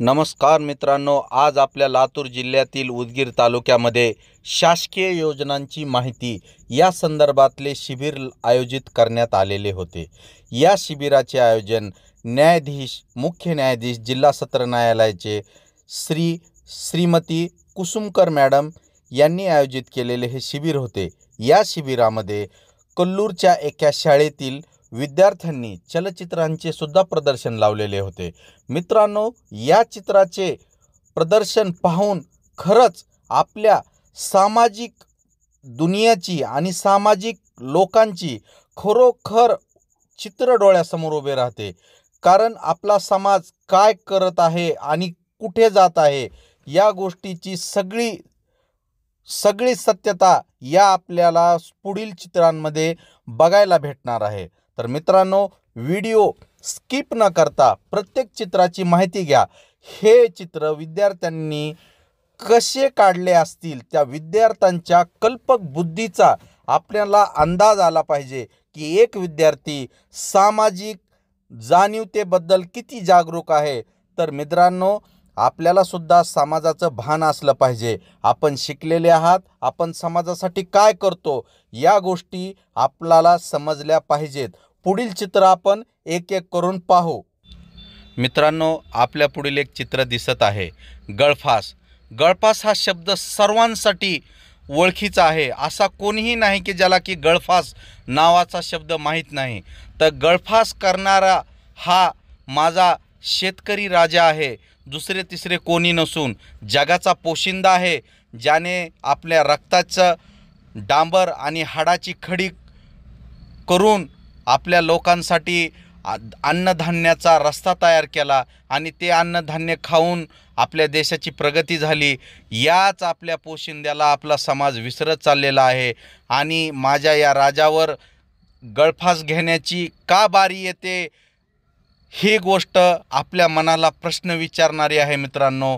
नमस्कार मित्रांनो आज आपल्या लातूर जिल्ह्यातील उदगीर तालुक्यामध्ये शासकीय योजनांची माहिती या संदर्भातले शिबिर आयोजित करण्यात आलेले होते या शिबिराचे आयोजन न्यायाधीश मुख्य न्यायाधीश जिल्हा सत्र न्यायालयाचे श्री श्रीमती कुसुमकर मॅडम यांनी आयोजित केलेले हे शिबिर होते या शिबिरामध्ये कल्लूरच्या एका शाळेतील विद्यार्थ्यांनी चलचित्रांचे सुद्धा प्रदर्शन लावलेले होते मित्रांनो या चित्राचे प्रदर्शन पाहून खरंच आपल्या सामाजिक दुनियाची आणि सामाजिक लोकांची खरोखर चित्र डोळ्यासमोर उभे राहते कारण आपला समाज काय करत आहे आणि कुठे जात आहे या गोष्टीची सगळी सगळी सत्यता या आपल्याला पुढील चित्रांमध्ये बघायला भेटणार आहे तर मित्रांनो व्हिडिओ स्किप न करता प्रत्येक चित्राची माहिती घ्या हे चित्र विद्यार्थ्यांनी कसे काढले असतील त्या विद्यार्थ्यांच्या कल्पक बुद्धीचा आपल्याला अंदाज आला पाहिजे की एक विद्यार्थी सामाजिक जाणीवतेबद्दल किती जागरूक आहे तर मित्रांनो आपल्याला सुद्धा समाजाचं भान असलं पाहिजे आपण शिकलेले आहात आपण समाजासाठी काय करतो या गोष्टी आपल्याला समजल्या पाहिजेत पुढील चित्र आपण एक एक करून पाहू मित्रांनो आपल्या पुढील एक चित्र दिसत आहे गळफास गळफास हा शब्द सर्वांसाठी ओळखीचा आहे असा कोणीही नाही की ज्याला की गळफास नावाचा शब्द माहीत नाही तर गळफास करणारा हा माझा शेतकरी राजा आहे दुसरे तिसरे कोणी नसून जगाचा पोशिंदा आहे ज्याने आपल्या रक्ताचं डांबर आणि हाडाची खडी करून आपल्या लोकांसाठी अन्नधान्याचा रस्ता तयार केला आणि ते अन्नधान्य खाऊन आपल्या देशाची प्रगती झाली याच आपल्या पोशिंद्याला आपला समाज विसरत चाललेला आहे आणि माझ्या या राजावर गळफास घेण्याची का बारी येते ही गोष्ट आपल्या मनाला प्रश्न विचारणारी आहे मित्रांनो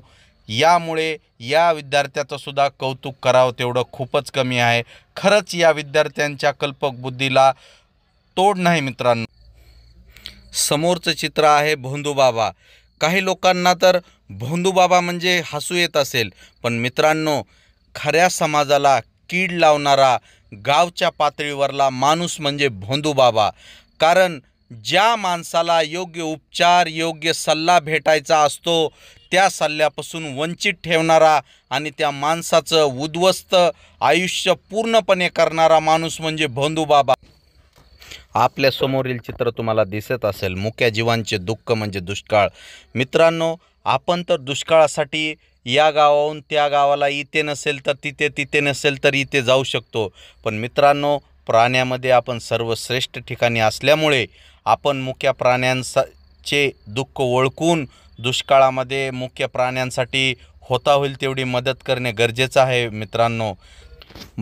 यामुळे या विद्यार्थ्याचंसुद्धा सुद्धा कौतुक करावं तेवढं खूपच कमी आहे खरंच या विद्यार्थ्यांच्या कल्पक बुद्धीला तोड नाही मित्रांनो समोरचं चित्र आहे भोंदूबाबा काही लोकांना तर भोंदूबाबा म्हणजे हसू येत असेल पण मित्रांनो खऱ्या समाजाला कीड लावणारा गावच्या पातळीवरला माणूस म्हणजे भोंदूबाबा कारण ज्या माणसाला योग्य उपचार योग्य सल्ला भेटायचा असतो त्या सल्ल्यापासून वंचित ठेवणारा आणि त्या माणसाचं उद्ध्वस्त आयुष्य पूर्णपणे करणारा माणूस म्हणजे भोंदूबाबा आपल्यासमोरील चित्र तुम्हाला दिसत असेल मुक्या जीवांचे दुःख म्हणजे दुष्काळ मित्रांनो आपण तर दुष्काळासाठी या गावाहून त्या गावाला इथे नसेल तर तिथे तिथे नसेल तर इथे जाऊ शकतो पण मित्रांनो प्राण्यामध्ये आपण सर्वश्रेष्ठ ठिकाणी असल्यामुळे आपण मुख्य प्राण्यांचे दुःख ओळखून दुष्काळामध्ये मुख्य प्राण्यांसाठी होता होईल तेवढी मदत करणे गरजेचं आहे मित्रांनो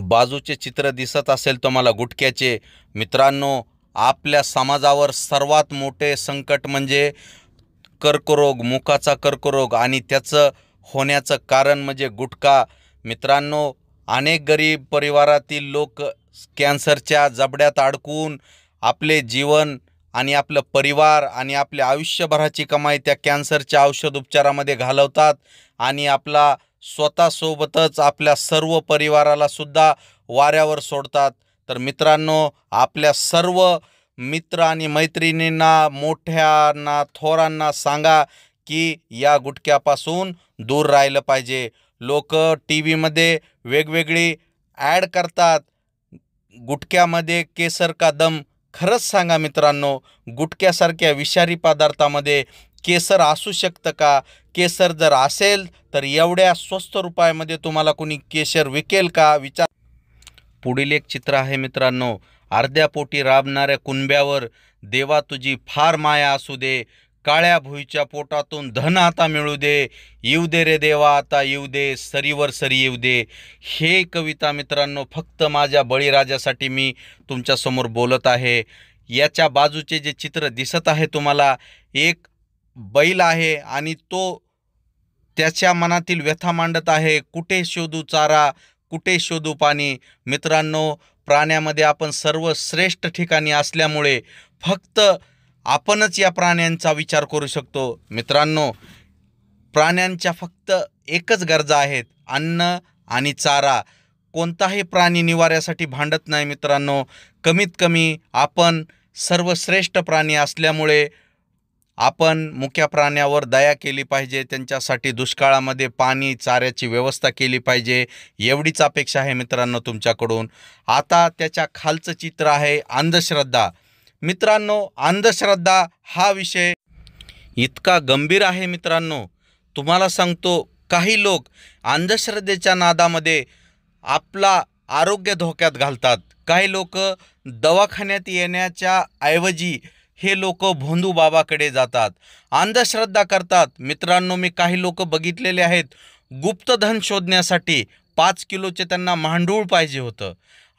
बाजूचे चित्र दिसत असेल तुम्हाला गुटक्याचे मित्रांनो आपल्या समाजावर सर्वात मोठे संकट म्हणजे कर्करोग मुखाचा कर्करोग आणि त्याचं होण्याचं कारण म्हणजे गुटखा मित्रांनो अनेक गरीब परिवारातील लोक कॅन्सरच्या जबड्यात अडकून आपले जीवन आणि आपलं परिवार आणि आपल्या आयुष्यभराची कमाई त्या कॅन्सरच्या औषध उपचारामध्ये घालवतात आणि आपला स्वतःसोबतच आपल्या सर्व परिवारालासुद्धा वाऱ्यावर सोडतात तर मित्रांनो आपल्या सर्व मित्र आणि मैत्रिणींना मोठ्यांना थोरांना सांगा की या गुटख्यापासून दूर राहिलं पाहिजे लोक टी व्हीमध्ये वेगवेगळी ॲड करतात गुटक्यामध्ये केसर का दम खरंच सांगा मित्रांनो गुटक्यासारख्या विषारी पदार्थामध्ये केसर असू शकतं का केसर जर असेल तर एवढ्या स्वस्त रुपयामध्ये तुम्हाला कोणी केसर विकेल का विचार पुढील एक चित्र आहे मित्रांनो अर्ध्या पोटी राबणाऱ्या कुंब्यावर देवा तुझी फार माया असू दे काळ्या भुईच्या पोटातून धन आता मिळू दे येऊ दे रे देवा आता येऊ दे सरीवर सरी येऊ दे हे कविता मित्रांनो फक्त माझ्या बळीराजासाठी मी तुमच्यासमोर बोलत आहे याच्या बाजूचे जे चित्र दिसत आहे तुम्हाला एक बैल आहे आणि तो त्याच्या मनातील व्यथा मांडत आहे कुठे शोधू चारा कुठे शोधू पाणी मित्रांनो प्राण्यामध्ये आपण सर्वश्रेष्ठ ठिकाणी असल्यामुळे फक्त आपणच या प्राण्यांचा विचार करू शकतो मित्रांनो प्राण्यांच्या फक्त एकच गरजा आहेत अन्न आणि चारा कोणताही प्राणी निवाऱ्यासाठी भांडत नाही मित्रांनो कमीत कमी आपण सर्वश्रेष्ठ प्राणी असल्यामुळे आपण मुख्या प्राण्यावर दया केली पाहिजे त्यांच्यासाठी दुष्काळामध्ये पाणी चाऱ्याची व्यवस्था केली पाहिजे एवढीच अपेक्षा आहे मित्रांनो तुमच्याकडून आता त्याच्या खालचं चित्र आहे अंधश्रद्धा मित्रांनो अंधश्रद्धा हा विषय इतका गंभीर आहे मित्रांनो तुम्हाला सांगतो काही लोक अंधश्रद्धेच्या नादामध्ये आपला आरोग्य धोक्यात घालतात काही लोक दवाखान्यात येण्याच्या ऐवजी हे लोक भोंदू बाबाकडे जातात अंधश्रद्धा करतात मित्रांनो मी काही लोक बघितलेले आहेत गुप्तधन शोधण्यासाठी पाच किलोचे त्यांना मांडूळ पाहिजे होतं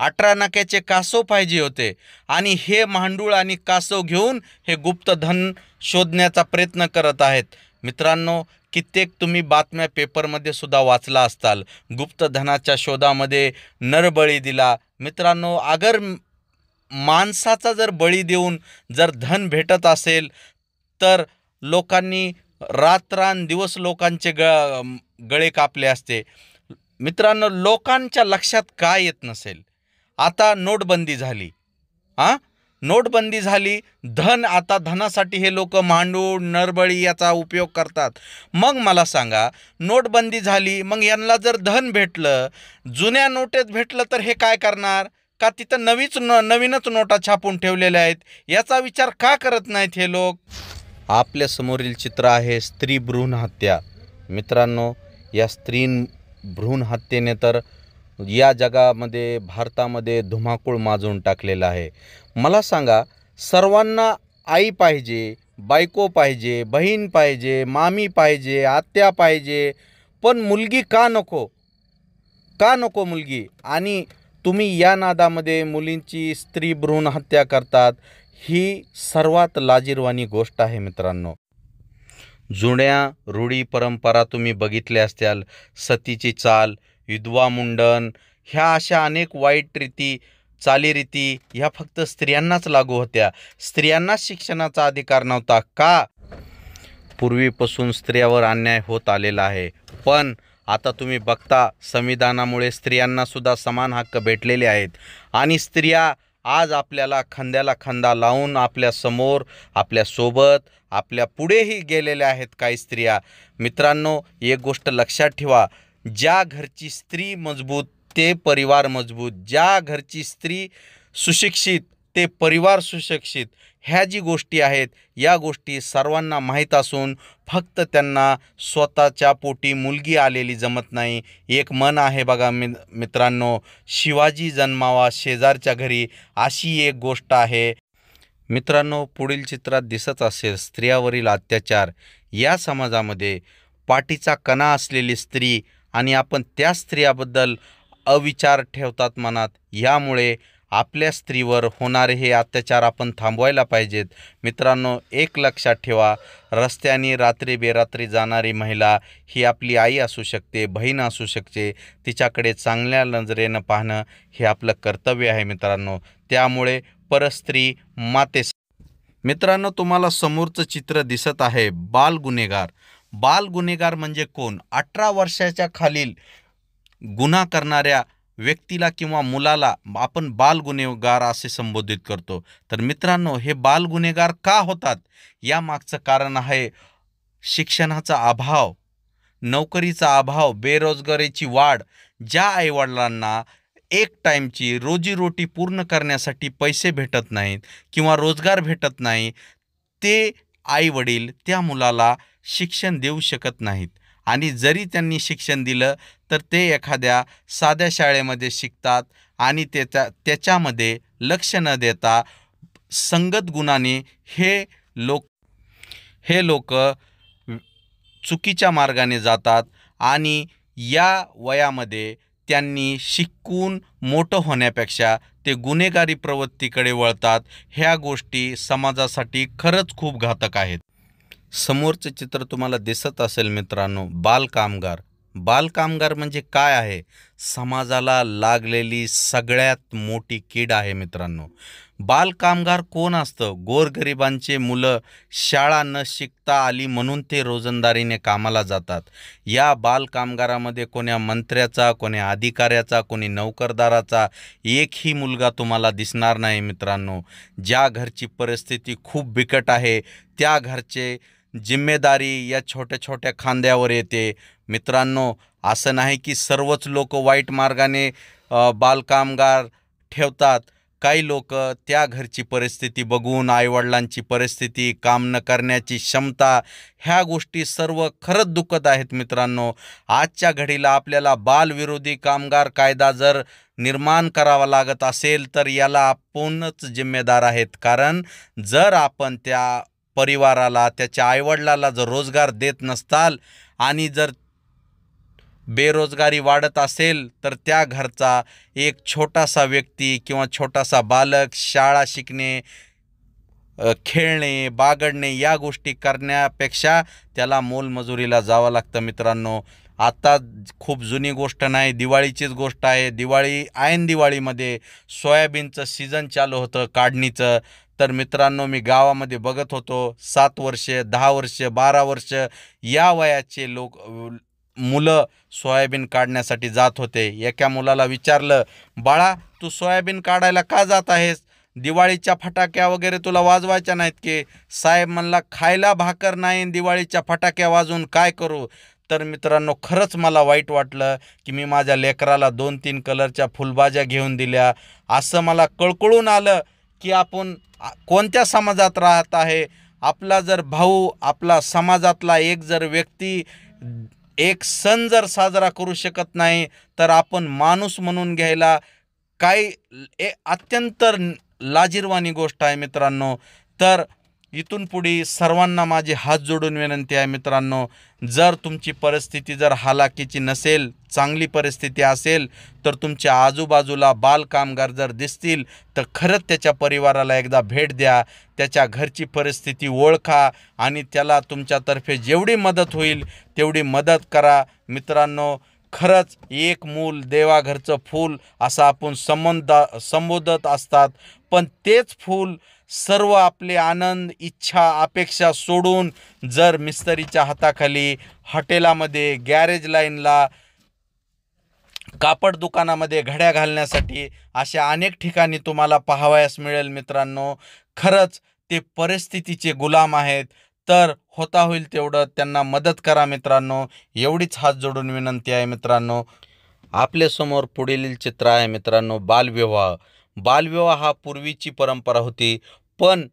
अठरा नाक्याचे कासव पाहिजे होते आणि हे मांडूळ आणि कासव घेऊन हे गुप्त धन शोधण्याचा प्रयत्न करत आहेत मित्रांनो कित्येक तुम्ही बातम्या पेपरमध्ये सुद्धा वाचला असताल गुप्तधनाच्या शोधामध्ये नरबळी दिला मित्रांनो अगर माणसाचा जर बळी देऊन जर धन भेटत असेल तर लोकांनी रात्रान दिवस लोकांचे ग गळे कापले असते मित्रांनो लोकांच्या लक्षात काय येत नसेल आता नोटबंदी झाली आ नोटबंदी झाली धन आता धनासाठी हे लोक मांडूळ नरबळी याचा उपयोग करतात मग मला सांगा नोटबंदी झाली मग यांना जर धन भेटलं जुन्या नोटेत भेटलं तर हे काय करणार का तिथं नवीच न नवीनच नोटा छापून ठेवलेल्या आहेत याचा विचार का करत नाहीत हे लोक आपल्या समोरील चित्र आहे स्त्री भ्रूण हत्या मित्रांनो या स्त्री भ्रूण हत्येने तर या जगामध्ये भारतामध्ये धुमाकूळ माजून टाकलेला आहे मला सांगा सर्वांना आई पाहिजे बायको पाहिजे बहीण पाहिजे मामी पाहिजे आत्या पाहिजे पण मुलगी का नको का नको मुलगी आणि तुम्ही या नादामध्ये मुलींची स्त्री भ्रूण हत्या करतात ही सर्वात लाजीरवाणी गोष्ट आहे मित्रांनो जुन्या रूढी परंपरा तुम्ही बघितल्या असत्याल सतीची चाल विधवा मुंडन ह्या अशा अनेक वाईट रीती चालीरीती ह्या फक्त स्त्रियांनाच लागू होत्या स्त्रियांनाच शिक्षणाचा अधिकार नव्हता का पूर्वीपासून स्त्रियावर अन्याय होत आलेला आहे पण आता तुम्ही बघता संविधानामुळे स्त्रियांनासुद्धा समान हक्क भेटलेले आहेत आणि स्त्रिया आज आपल्याला खांद्याला खांदा लावून आपल्यासमोर आपल्यासोबत आपल्या पुढेही गेलेल्या आहेत काही स्त्रिया मित्रांनो एक गोष्ट लक्षात ठेवा ज्या घरची स्त्री मजबूत ते परिवार मजबूत ज्या घरची स्त्री सुशिक्षित ते परिवार सुशिक्षित ह्या जी गोष्टी आहेत या गोष्टी सर्वांना माहीत असून फक्त त्यांना स्वतःच्या पोटी मुलगी आलेली जमत नाही एक मन आहे बघा मि मित्रांनो शिवाजी जन्मावा शेजारच्या घरी अशी एक गोष्ट आहे मित्रांनो पुढील चित्रात दिसत असेल स्त्रियावरील अत्याचार या समाजामध्ये पाठीचा कणा असलेली स्त्री आणि आपण त्या स्त्रियाबद्दल अविचार ठेवतात मनात यामुळे आपल्या स्त्रीवर होणारे हे अत्याचार आपण थांबवायला पाहिजेत मित्रांनो एक लक्षात ठेवा रस्त्याने रात्री बेरात्री जाणारी महिला ही आपली आई असू शकते बहीण असू शकते तिच्याकडे चांगल्या नजरेनं पाहणं हे आपलं कर्तव्य आहे मित्रांनो त्यामुळे परस्त्री मातेस मित्रांनो तुम्हाला समोरचं चित्र दिसत आहे बाल गुन्हेगार बाल गुन्हेगार म्हणजे कोण अठरा वर्षाच्या खालील गुन्हा करणाऱ्या व्यक्तीला किंवा मुलाला आपण बाल गुन्हेगार असे संबोधित करतो तर मित्रांनो हे बाल गुन्हेगार का होतात यामागचं कारण आहे शिक्षणाचा अभाव नोकरीचा अभाव बेरोजगारीची वाढ ज्या आईवडिलांना एक टाईमची रोजीरोटी पूर्ण करण्यासाठी पैसे भेटत नाहीत किंवा रोजगार भेटत नाही ते आईवडील त्या मुलाला शिक्षण देऊ शकत नाहीत आणि जरी त्यांनी शिक्षण दिलं तर ते एखाद्या साध्या शाळेमध्ये शिकतात आणि त्याच्या त्याच्यामध्ये लक्ष न देता संगत गुणाने हे लोक हे लोक चुकीच्या मार्गाने जातात आणि या वयामध्ये त्यांनी शिकून मोठं होण्यापेक्षा ते गुन्हेगारी प्रवृत्तीकडे वळतात ह्या गोष्टी समाजासाठी खरंच खूप घातक आहेत समोरचं चित्र तुम्हाला दिसत असेल मित्रांनो बालकामगार बालकामगार म्हणजे काय आहे समाजाला लागलेली सगळ्यात मोठी कीड आहे मित्रांनो बालकामगार कोण असतं गोरगरिबांचे मुलं शाळा न शिकता आली म्हणून ते रोजंदारीने कामाला जातात या बालकामगारामध्ये कोण्या मंत्र्याचा कोण्या अधिकाऱ्याचा कोणी नौकरदाराचा एकही मुलगा तुम्हाला दिसणार नाही मित्रांनो ज्या घरची परिस्थिती खूप बिकट आहे त्या घरचे जिम्मेदारी या छोट्या छोट्या खांद्यावर येते मित्रांनो असं नाही की सर्वच लोक वाईट मार्गाने बालकामगार ठेवतात काही लोक त्या घरची परिस्थिती बघून आईवडिलांची परिस्थिती काम न करण्याची क्षमता ह्या गोष्टी सर्व खरंच दुखत आहेत मित्रांनो आजच्या घडीला आपल्याला बालविरोधी कामगार कायदा जर निर्माण करावा लागत असेल तर याला आपणच जिम्मेदार आहेत कारण जर आपण त्या परिवाराला त्याच्या आईवडिलाला जर रोजगार देत नसताल आणि जर बेरोजगारी वाढत असेल तर त्या घरचा एक छोटासा व्यक्ती किंवा छोटासा बालक शाळा शिकणे खेळणे बागडणे या गोष्टी करण्यापेक्षा त्याला मोलमजुरीला जावं लागतं मित्रांनो आता खूप जुनी गोष्ट नाही दिवाळीचीच गोष्ट आहे दिवाळी ऐन दिवाळीमध्ये सोयाबीनचं सीझन चालू होतं काढणीचं तर मित्रांनो मी गावामध्ये बघत होतो सात वर्ष दहा वर्ष बारा वर्ष या वयाचे लोक मुलं सोयाबीन काढण्यासाठी जात होते एका मुलाला विचारलं बाळा तू सोयाबीन काढायला का जात आहेस दिवाळीच्या फटाक्या वगैरे तुला वाजवायच्या नाहीत की साहेब म्हणला खायला भाकर नाही दिवाळीच्या फटाक्या वाजवून काय करू तर मित्रांनो खरंच मला वाईट वाटलं की मी माझ्या लेकराला दोन तीन कलरच्या फुलबाज्या घेऊन दिल्या असं मला कळकळून आलं की आपण कोणत्या समाजात राहत आहे आपला जर भाऊ आपला समाजातला एक जर व्यक्ती एक सण जर साजरा करू शकत नाही तर आपण माणूस म्हणून घ्यायला काही ए अत्यंत लाजीरवाणी गोष्ट आहे मित्रांनो तर इथून पुढे सर्वांना माझे हात जोडून विनंती आहे मित्रांनो जर तुमची परिस्थिती जर हालाकीची नसेल चांगली परिस्थिती असेल तर तुमच्या आजूबाजूला बालकामगार जर दिसतील तर खरंच त्याच्या परिवाराला एकदा भेट द्या त्याच्या घरची परिस्थिती ओळखा आणि त्याला तुमच्यातर्फे जेवढी मदत होईल तेवढी मदत करा मित्रांनो खरंच एक मूल देवाघरचं फूल असं आपण संबंध संबोधत असतात पण तेच फूल सर्व आपले आनंद इच्छा अपेक्षा सोडून जर मिस्तरीच्या हाताखाली हॉटेलामध्ये गॅरेज लाईनला कापड दुकानामध्ये घड्या घालण्यासाठी अशा अनेक ठिकाणी तुम्हाला पाहावयास मिळेल मित्रांनो खरंच ते परिस्थितीचे गुलाम आहेत तर होता होईल तेवढं त्यांना मदत करा मित्रांनो एवढीच हात जोडून विनंती आहे मित्रांनो आपल्यासमोर पुढील चित्र आहे मित्रांनो बालविवाह बालविवाह हा पूर्वीची परंपरा होती पण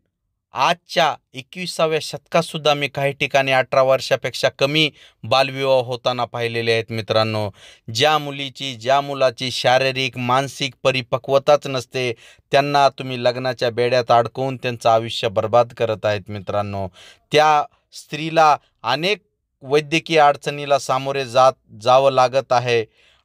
आजच्या एकविसाव्या शतकातसुद्धा मी काही ठिकाणी अठरा वर्षापेक्षा कमी बालविवाह होताना पाहिलेले आहेत मित्रांनो ज्या मुलीची ज्या मुलाची शारीरिक मानसिक परिपक्वताच नसते त्यांना तुम्ही लग्नाच्या बेड्यात अडकवून त्यांचं आयुष्य बर्बाद करत आहेत मित्रांनो त्या स्त्रीला अनेक वैद्यकीय अडचणीला सामोरे जात जावं लागत आहे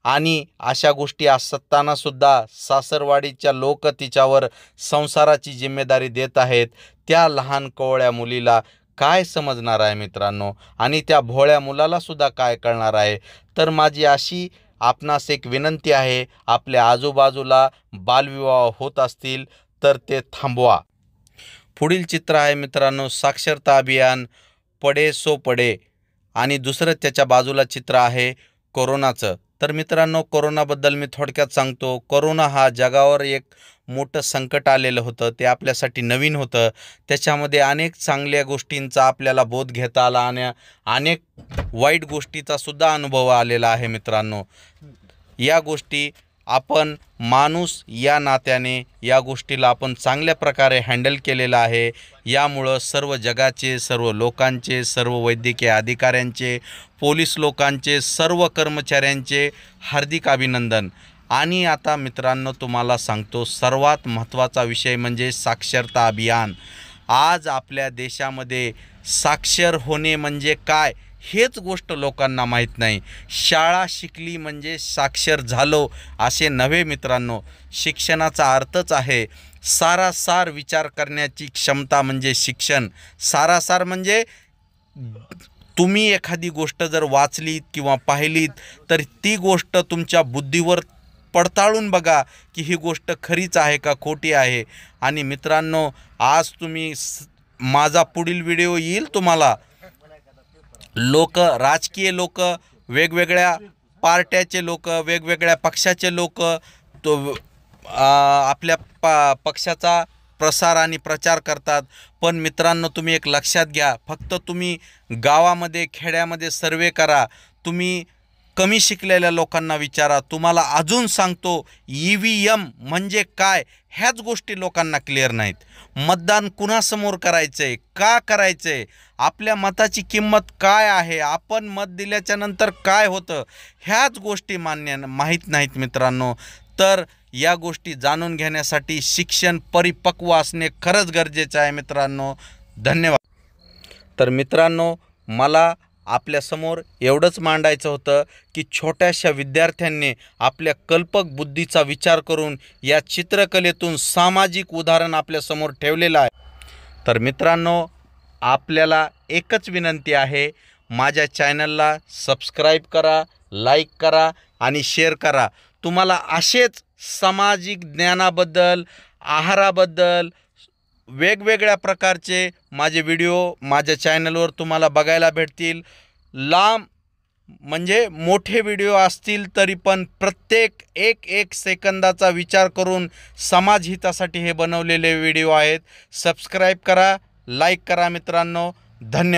आणि अशा गोष्टी असतानासुद्धा सासरवाडीच्या लोक तिच्यावर संसाराची जिम्मेदारी देत आहेत त्या लहान कोवळ्या मुलीला काय समजणार आहे मित्रांनो आणि त्या भोळ्या मुलालासुद्धा काय कळणार आहे तर माझी अशी आपणास एक विनंती आहे आपल्या आजूबाजूला बालविवाह होत असतील तर ते थांबवा पुढील चित्र आहे मित्रांनो साक्षरता अभियान पडे सो पडे आणि दुसरं त्याच्या बाजूला चित्र आहे कोरोनाचं तर मित्रांनो कोरोनाबद्दल मी थोडक्यात सांगतो कोरोना हा जगावर एक मोठं संकट आलेलं होतं ते आपल्यासाठी नवीन होतं त्याच्यामध्ये अनेक चांगल्या गोष्टींचा आपल्याला बोध घेता आला आणि अनेक वाईट गोष्टीचा सुद्धा अनुभव आलेला आहे मित्रांनो या गोष्टी आपण माणूस या नात्याने या गोष्टीला आपण चांगल्या प्रकारे हँडल केलेलं आहे यामुळं सर्व जगाचे सर्व लोकांचे सर्व वैद्यकीय अधिकाऱ्यांचे पोलीस लोकांचे सर्व कर्मचाऱ्यांचे हार्दिक अभिनंदन आणि आता मित्रांनो तुम्हाला सांगतो सर्वात महत्त्वाचा विषय म्हणजे साक्षरता अभियान आज आपल्या देशामध्ये साक्षर होणे म्हणजे काय हेच गोष्ट लोकांना माहीत नाही शाळा शिकली म्हणजे साक्षर झालो असे नव्हे मित्रांनो शिक्षणाचा अर्थच आहे सारासार विचार करण्याची क्षमता म्हणजे शिक्षण सारासार म्हणजे तुम्ही एखादी गोष्ट जर वाचलीत किंवा पाहिलीत तर ती गोष्ट तुमच्या बुद्धीवर पडताळून बघा की ही गोष्ट खरीच आहे का खोटी आहे आणि मित्रांनो आज तुम्ही माझा पुढील व्हिडिओ येईल तुम्हाला लोक राजकीय लोक वेगवेगळ्या पार्ट्याचे लोक वेगवेगळ्या पक्षाचे लोक तो आपल्या पा पक्षाचा प्रसार आणि प्रचार करतात पण मित्रांनो तुम्ही एक लक्षात घ्या फक्त तुम्ही गावामध्ये खेड्यामध्ये सर्वे करा तुम्ही कमी शिकलेल्या लोकांना विचारा तुम्हाला अजून सांगतो ई व्ही एम म्हणजे काय ह्याच गोष्टी लोकांना क्लिअर नाहीत मतदान कुणासमोर करायचं आहे का करायचं आहे आपल्या मताची किंमत काय आहे आपण मत दिल्याच्या नंतर काय होतं ह्याच गोष्टी मान्य माहीत नाहीत मित्रांनो तर या गोष्टी जाणून घेण्यासाठी शिक्षण परिपक्व असणे खरंच गरजेचं आहे मित्रांनो धन्यवाद तर मित्रांनो मला आपल्यासमोर एवढंच मांडायचं होतं की छोट्याशा विद्यार्थ्यांनी आपल्या कल्पक बुद्धीचा विचार करून या चित्रकलेतून सामाजिक उदाहरण आपल्यासमोर ठेवलेलं आहे तर मित्रांनो आपल्याला एकच विनंती आहे माझ्या चॅनलला सबस्क्राईब करा लाईक करा आणि शेअर करा तुम्हाला असेच सामाजिक ज्ञानाबद्दल आहाराबद्दल वेगवेगळ्या प्रकारचे माझे व्हिडिओ माझ्या चॅनलवर तुम्हाला बघायला भेटतील लांब म्हणजे मोठे व्हिडिओ असतील तरी पण प्रत्येक एक एक सेकंदाचा विचार करून समाज हितासाठी हे बनवलेले व्हिडिओ आहेत सबस्क्राईब करा लाईक करा मित्रांनो धन्यवाद